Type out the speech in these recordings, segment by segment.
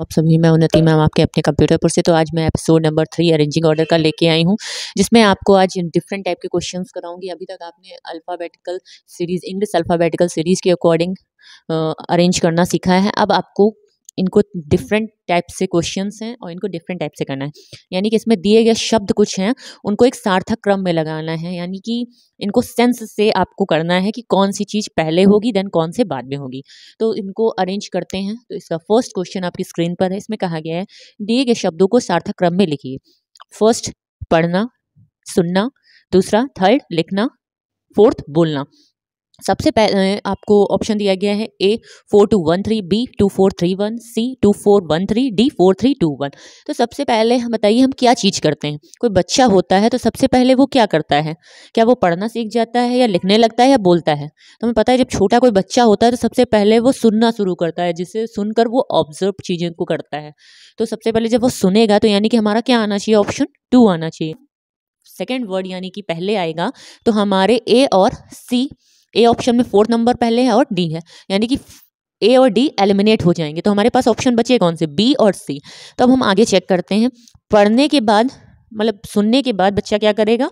आप सभी मैं उन्नति मैम आपके अपने कंप्यूटर पर से तो आज मैं episode number three arranging order का लेके आई हूँ जिसमें आपको आज डिफरेंट टाइप के क्वेश्चंस कराऊंगी अभी तक आपने alphabetical series English alphabetical series के अकॉर्डिंग अरेंज करना सीखा है अब आपको इनको डिफरेंट टाइप से क्वेश्चन हैं और इनको डिफरेंट टाइप से करना है यानी कि इसमें दिए गए शब्द कुछ हैं उनको एक सार्थक क्रम में लगाना है यानी कि इनको सेंस से आपको करना है कि कौन सी चीज़ पहले होगी देन कौन से बाद में होगी तो इनको अरेंज करते हैं तो इसका फर्स्ट क्वेश्चन आपकी स्क्रीन पर है इसमें कहा गया है दिए गए शब्दों को सार्थक क्रम में लिखिए फर्स्ट पढ़ना सुनना दूसरा थर्ड लिखना फोर्थ बोलना सबसे पहले आपको ऑप्शन दिया गया है A four two one three B two four three one C two four one three D four three two one तो सबसे पहले हम बताइए हम क्या चीज़ करते हैं कोई बच्चा होता है तो सबसे पहले वो क्या करता है क्या वो पढ़ना सीख जाता है या लिखने लगता है या बोलता है तो हमें पता है जब छोटा कोई बच्चा होता है तो सबसे पहले वो सुनना शुरू करता है जिससे सुनकर वो ऑब्जर्व चीज़ों को करता है तो सबसे पहले जब वो सुनेगा तो यानी कि हमारा क्या आना चाहिए ऑप्शन टू आना चाहिए सेकेंड वर्ड यानी कि पहले आएगा तो हमारे ए और सी ए ऑप्शन में फोर्थ नंबर पहले है और डी है यानी कि ए और डी एलिमिनेट हो जाएंगे तो हमारे पास ऑप्शन बचे कौन से बी और सी तो अब हम आगे चेक करते हैं पढ़ने के बाद मतलब सुनने के बाद बच्चा क्या करेगा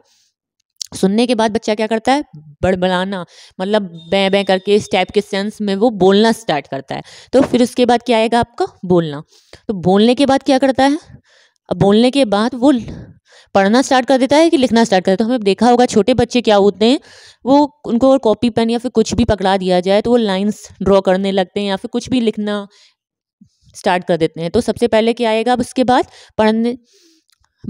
सुनने के बाद बच्चा क्या करता है बड़बड़ाना मतलब बै बै करके इस टाइप के सेंस में वो बोलना स्टार्ट करता है तो फिर उसके बाद क्या आएगा आपका बोलना तो बोलने के बाद क्या करता है अब बोलने के बाद वो पढ़ना स्टार्ट कर देता है कि लिखना स्टार्ट कर देता है तो हमें देखा होगा छोटे बच्चे क्या होते हैं वो उनको और कॉपी पेन या फिर कुछ भी पकड़ा दिया जाए तो वो लाइन्स ड्रॉ करने लगते हैं या फिर कुछ भी लिखना स्टार्ट कर देते हैं तो सबसे पहले क्या आएगा अब उसके बाद पढ़ने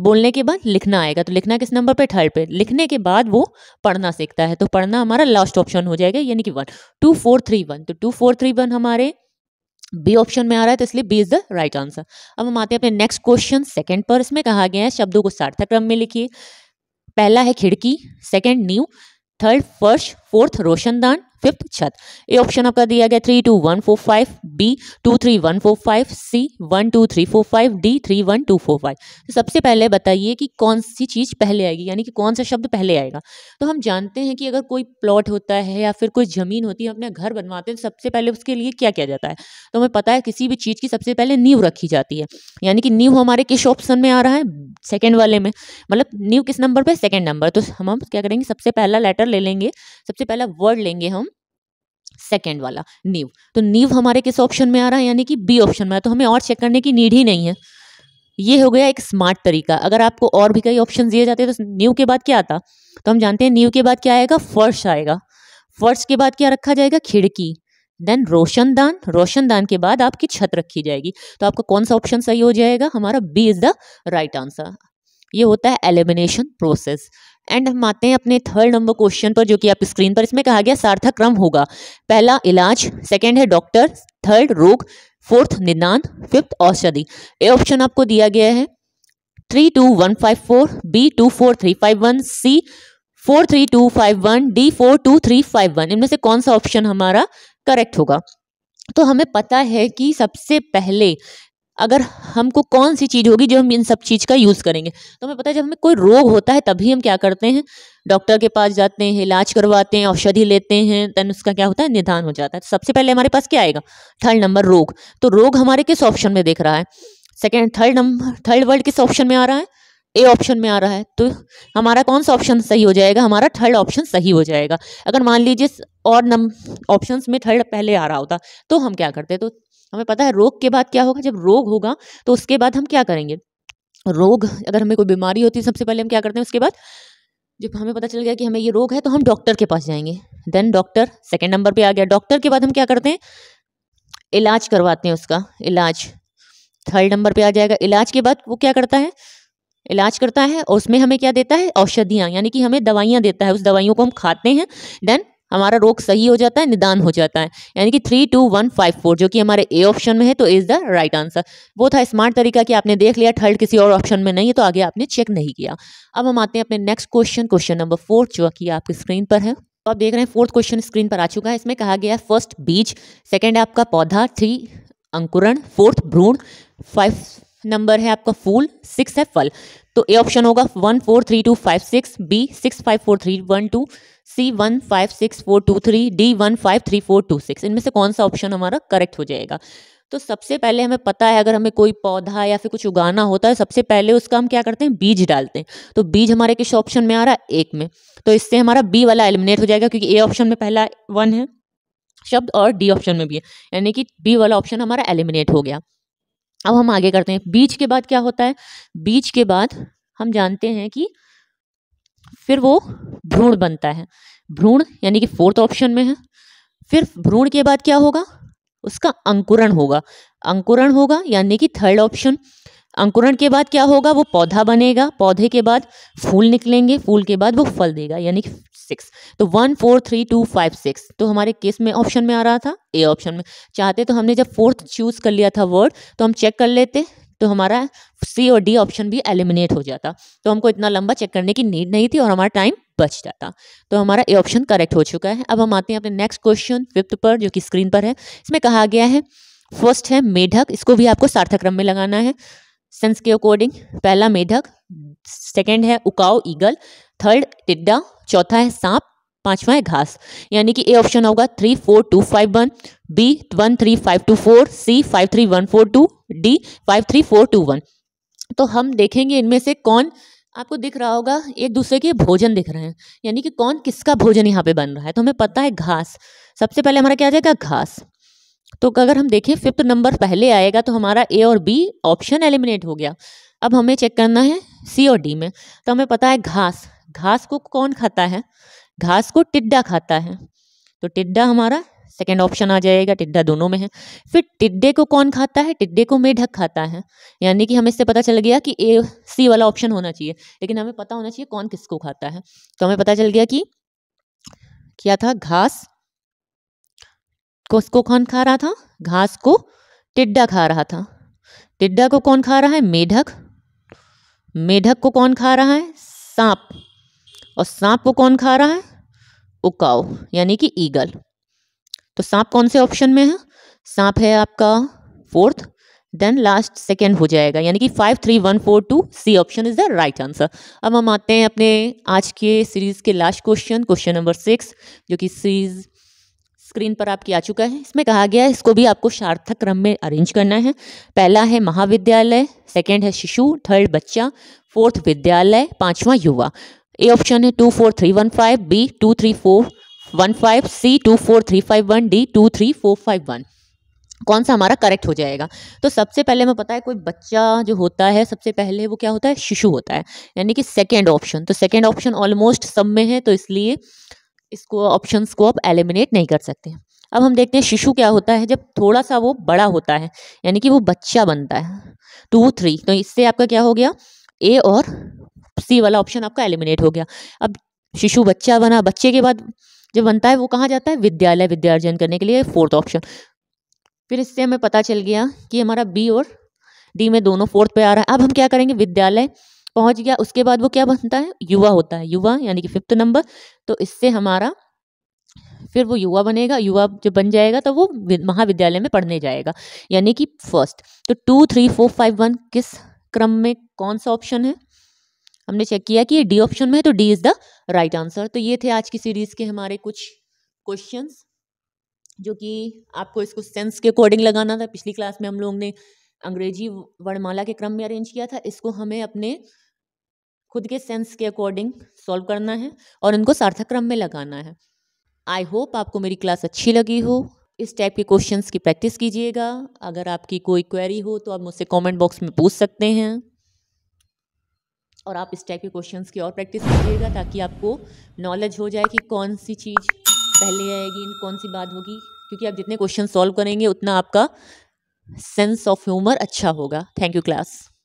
बोलने के बाद लिखना आएगा तो लिखना किस नंबर पे थर्ड पे लिखने के बाद वो पढ़ना सीखता है तो पढ़ना हमारा लास्ट ऑप्शन हो जाएगा यानी कि one two four three one तो टू फोर थ्री वन हमारे बी ऑप्शन में आ रहा है तो इसलिए B is the right answer अब हम आते हैं अपने नेक्स्ट क्वेश्चन सेकंड पर इसमें कहा गया है शब्दों को सार्थक क्रम में लिखिए पहला है खिड़की सेकंड न्यू थर्ड फर्श फोर्थ रोशनदान फिफ्थ छत ए ऑप्शन आपका दिया गया three two one four five B two three one four five C one two three four five D three one two four five तो सबसे पहले बताइए कि कौन सी चीज़ पहले आएगी यानी कि कौन सा शब्द पहले आएगा तो हम जानते हैं कि अगर कोई प्लॉट होता है या फिर कोई ज़मीन होती है अपना घर बनवाते हैं तो सबसे पहले उसके लिए क्या किया जाता है तो हमें पता है किसी भी चीज़ की सबसे पहले नींव रखी जाती है यानी कि नींव हमारे किस ऑप्शन में आ रहा है सेकेंड वाले में मतलब न्यू किस नंबर पे सेकेंड नंबर तो हम हम क्या करेंगे सबसे पहला लेटर ले लेंगे सबसे पहला वर्ड लेंगे हम सेकेंड वाला नीव तो नीव हमारे किस ऑप्शन में आ रहा है यानी कि बी ऑप्शन में आ तो हमें और चेक करने की नीड ही नहीं है ये हो गया एक स्मार्ट तरीका अगर आपको और भी कई ऑप्शन दिए जाते तो न्यू के बाद क्या आता तो हम जानते हैं न्यू के बाद क्या आएगा फर्श आएगा फर्श के बाद क्या रखा जाएगा खिड़की देन रोशनदान रोशनदान के बाद आपकी छत रखी जाएगी तो आपका कौन सा ऑप्शन सही हो जाएगा हमारा B is the right answer ये होता है एलिमिनेशन प्रोसेस एंड हम आते हैं अपने थर्ड नंबर क्वेश्चन पर जो कि आप स्क्रीन पर इसमें कहा गया सार्थक क्रम होगा पहला इलाज सेकेंड है डॉक्टर थर्ड रोग फोर्थ निदान फिफ्थ औषधि ए ऑप्शन आपको दिया गया है three two one five four B two four three five one C four three two five one D four two three five one इनमें से कौन सा ऑप्शन हमारा करेक्ट होगा तो हमें पता है कि सबसे पहले अगर हमको कौन सी चीज़ होगी जो हम इन सब चीज़ का यूज़ करेंगे तो हमें पता है जब हमें कोई रोग होता है तभी हम क्या करते हैं डॉक्टर के पास जाते हैं इलाज करवाते हैं औषधि लेते हैं दैन उसका क्या होता है निदान हो जाता है तो सबसे पहले हमारे पास क्या आएगा थर्ड नंबर रोग तो रोग हमारे किस ऑप्शन में देख रहा है second third number third world किस ऑप्शन में आ रहा है ए ऑप्शन में आ रहा है तो हमारा कौन सा ऑप्शन सही हो जाएगा हमारा थर्ड ऑप्शन सही हो जाएगा अगर मान लीजिए और नम ऑप्शंस में थर्ड पहले आ रहा होता तो हम क्या करते तो हमें पता है रोग के बाद क्या होगा जब रोग होगा तो उसके बाद हम क्या करेंगे रोग अगर हमें कोई बीमारी होती है सबसे पहले हम क्या करते हैं उसके बाद जब हमें पता चल गया कि हमें ये रोग है तो हम डॉक्टर के पास जाएंगे देन डॉक्टर सेकेंड नंबर पे आ गया डॉक्टर के बाद हम क्या करते हैं इलाज करवाते हैं उसका इलाज थर्ड नंबर पे आ जाएगा इलाज के बाद वो क्या करता है इलाज करता है और उसमें हमें क्या देता है औषधियाँ यानी कि हमें दवाइयाँ देता है उस दवाइयों को हम खाते हैं देन हमारा रोग सही हो जाता है निदान हो जाता है यानी कि three two one five four जो कि हमारे ए ऑप्शन में है तो इज़ द राइट आंसर वो था स्मार्ट तरीका कि आपने देख लिया थर्ड किसी और ऑप्शन में नहीं है तो आगे आपने चेक नहीं किया अब हम आते हैं अपने next question question number fourth जो कि आपकी स्क्रीन पर है तो आप देख रहे हैं फोर्थ क्वेश्चन स्क्रीन पर आ चुका है इसमें कहा गया है फर्स्ट बीज सेकेंड है आपका पौधा थ्री अंकुरण फोर्थ भ्रूण फाइव नंबर है आपका फूल सिक्स है फल तो ए ऑप्शन होगा one four three two five six B six five four three one two C one five six four two three D one five three four two six इनमें से कौन सा ऑप्शन हमारा correct हो जाएगा तो सबसे पहले हमें पता है अगर हमें कोई पौधा या फिर कुछ उगाना होता है तो सबसे पहले उसका हम क्या करते हैं बीज डालते हैं तो बीज हमारे किस ऑप्शन में आ रहा है एक में तो इससे हमारा बी वाला एलिमिनेट हो जाएगा क्योंकि ए ऑप्शन में पहला वन है शब्द और डी ऑप्शन में भी है यानी कि बी वाला ऑप्शन हमारा एलिमिनेट हो गया अब हम आगे करते हैं बीज के बाद क्या होता है बीज के बाद हम जानते हैं कि फिर वो भ्रूण बनता है भ्रूण यानी कि फोर्थ ऑप्शन में है फिर भ्रूण के बाद क्या होगा उसका अंकुरण होगा अंकुरण होगा यानी कि थर्ड ऑप्शन अंकुरण के बाद क्या होगा वो पौधा बनेगा पौधे के बाद फूल निकलेंगे फूल के बाद वो फल देगा यानी कि सिक्स तो one four three two five six तो हमारे केस में ऑप्शन में आ रहा था ए ऑप्शन में चाहते तो हमने जब फोर्थ चूज़ कर लिया था वर्ड तो हम चेक कर लेते तो हमारा सी और डी ऑप्शन भी एलिमिनेट हो जाता तो हमको इतना लंबा चेक करने की नीड नहीं थी और हमारा टाइम बच जाता तो हमारा ए ऑप्शन करेक्ट हो चुका है अब हम आते हैं अपने नेक्स्ट क्वेश्चन फिफ्थ पर जो कि स्क्रीन पर है इसमें कहा गया है फर्स्ट है मेढक इसको भी आपको सार्थक क्रम में लगाना है सेंस के अकॉर्डिंग पहला मेढक सेकंड है उकाओ ईगल थर्ड टिड्डा चौथा है सांप पांचवा है घास यानी कि ए ऑप्शन होगा three four two five one B one three five two four C five three one four two D five three four two one तो हम देखेंगे इनमें से कौन आपको दिख रहा होगा एक दूसरे के भोजन दिख रहे हैं यानी कि कौन किसका भोजन यहाँ पे बन रहा है तो हमें पता है घास सबसे पहले हमारा क्या आ जाएगा घास तो अगर हम देखें फिफ्थ नंबर पहले आएगा तो हमारा ए और बी ऑप्शन एलिमिनेट हो गया अब हमें चेक करना है सी और डी में तो हमें पता है घास घास को कौन खाता है घास को टिड्डा खाता है तो टिड्डा हमारा सेकेंड ऑप्शन आ जाएगा टिड्डा दोनों में है फिर टिड्डे को कौन खाता है टिड्डे को मेढक खाता है यानी कि हमें इससे पता चल गया कि ए सी वाला ऑप्शन होना चाहिए लेकिन हमें पता होना चाहिए कौन किसको खाता है तो हमें पता चल गया कि क्या था घास को कौन खा रहा था घास को टिड्डा खा रहा था टिड्डा को कौन खा रहा है मेढक मेढक को कौन खा रहा है सांप और सांप वो कौन खा रहा है उकाओ यानी कि ईगल तो सांप कौन से ऑप्शन में है सांप है आपका फोर्थ देन लास्ट सेकेंड हो जाएगा यानी कि five three one four two C option is the right answer अब हम आते हैं अपने आज के सीरीज के last question question number six जो कि सीरीज स्क्रीन पर आपकी आ चुका है इसमें कहा गया है इसको भी आपको सार्थक क्रम में अरेंज करना है पहला है महाविद्यालय सेकेंड है शिशु थर्ड बच्चा फोर्थ विद्यालय पांचवा युवा ए ऑप्शन है two four three one five B two three four one five C two four three five one D two three four five one कौन सा हमारा करेक्ट हो जाएगा तो सबसे पहले हमें पता है कोई बच्चा जो होता है सबसे पहले वो क्या होता है शिशु होता है यानी कि सेकेंड ऑप्शन तो सेकेंड ऑप्शन ऑलमोस्ट सब में है तो इसलिए इसको ऑप्शन को आप एलिमिनेट नहीं कर सकते अब हम देखते हैं शिशु क्या होता है जब थोड़ा सा वो बड़ा होता है यानी कि वो बच्चा बनता है टू थ्री तो इससे आपका क्या हो गया ए और सी वाला ऑप्शन आपका एलिमिनेट हो गया अब शिशु बच्चा बना बच्चे के बाद जब बनता है वो कहाँ जाता है विद्यालय विद्यार्जन करने के लिए फोर्थ ऑप्शन फिर इससे हमें पता चल गया कि हमारा बी और डी में दोनों फोर्थ पे आ रहा है अब हम क्या करेंगे विद्यालय पहुंच गया उसके बाद वो क्या बनता है युवा होता है युवा यानी कि फिफ्थ नंबर तो इससे हमारा फिर वो युवा बनेगा युवा जब बन जाएगा तो वो महाविद्यालय में पढ़ने जाएगा यानी कि फर्स्ट तो two three four five one किस क्रम में कौन सा ऑप्शन है हमने चेक किया कि ये डी ऑप्शन में है तो D is the right answer तो ये थे आज की सीरीज़ के हमारे कुछ क्वेश्चन जो कि आपको इसको सेंस के अकॉर्डिंग लगाना था पिछली क्लास में हम लोगों ने अंग्रेजी वर्णमाला के क्रम में अरेंज किया था इसको हमें अपने खुद के सेंस के अकॉर्डिंग सॉल्व करना है और इनको सार्थक क्रम में लगाना है आई होप आपको मेरी क्लास अच्छी लगी हो इस टाइप के क्वेश्चंस की प्रैक्टिस कीजिएगा अगर आपकी कोई क्वेरी हो तो आप मुझसे कमेंट बॉक्स में पूछ सकते हैं और आप इस टाइप के क्वेश्चन की और प्रैक्टिस कीजिएगा ताकि आपको नॉलेज हो जाए कि कौन सी चीज़ पहले आएगी कौन सी बात होगी क्योंकि आप जितने क्वेश्चन सॉल्व करेंगे उतना आपका सेंस ऑफ ह्यूमर अच्छा होगा थैंक यू क्लास